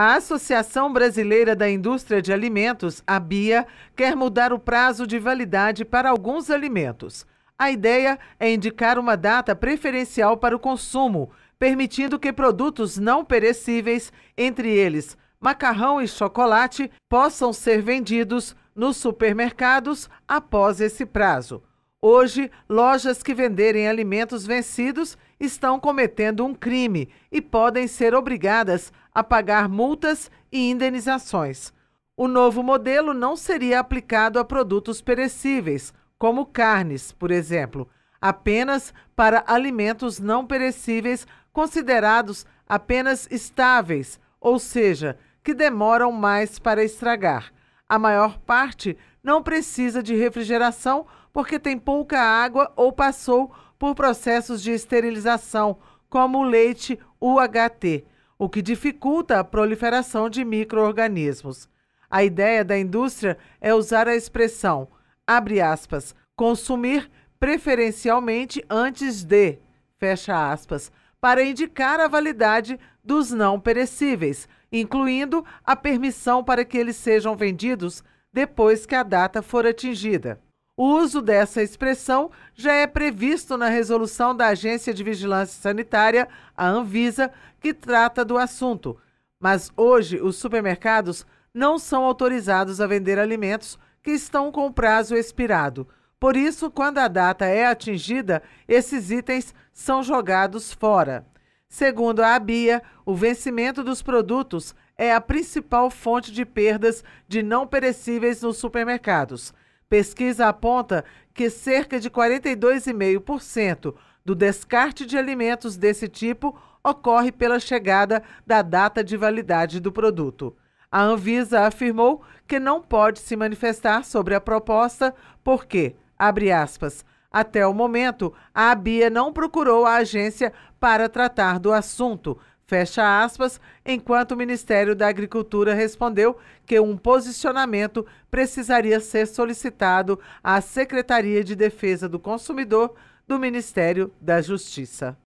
A Associação Brasileira da Indústria de Alimentos, a BIA, quer mudar o prazo de validade para alguns alimentos. A ideia é indicar uma data preferencial para o consumo, permitindo que produtos não perecíveis, entre eles macarrão e chocolate, possam ser vendidos nos supermercados após esse prazo. Hoje, lojas que venderem alimentos vencidos estão cometendo um crime e podem ser obrigadas a pagar multas e indenizações. O novo modelo não seria aplicado a produtos perecíveis, como carnes, por exemplo, apenas para alimentos não perecíveis considerados apenas estáveis, ou seja, que demoram mais para estragar. A maior parte não precisa de refrigeração porque tem pouca água ou passou por processos de esterilização, como o leite UHT, o que dificulta a proliferação de micro-organismos. A ideia da indústria é usar a expressão, abre aspas, consumir preferencialmente antes de, fecha aspas, para indicar a validade dos não perecíveis, incluindo a permissão para que eles sejam vendidos depois que a data for atingida. O uso dessa expressão já é previsto na resolução da Agência de Vigilância Sanitária, a Anvisa, que trata do assunto. Mas hoje, os supermercados não são autorizados a vender alimentos que estão com prazo expirado. Por isso, quando a data é atingida, esses itens são jogados fora. Segundo a ABIA, o vencimento dos produtos é a principal fonte de perdas de não perecíveis nos supermercados. Pesquisa aponta que cerca de 42,5% do descarte de alimentos desse tipo ocorre pela chegada da data de validade do produto. A Anvisa afirmou que não pode se manifestar sobre a proposta porque Abre aspas. Até o momento, a ABIA não procurou a agência para tratar do assunto. Fecha aspas, enquanto o Ministério da Agricultura respondeu que um posicionamento precisaria ser solicitado à Secretaria de Defesa do Consumidor do Ministério da Justiça.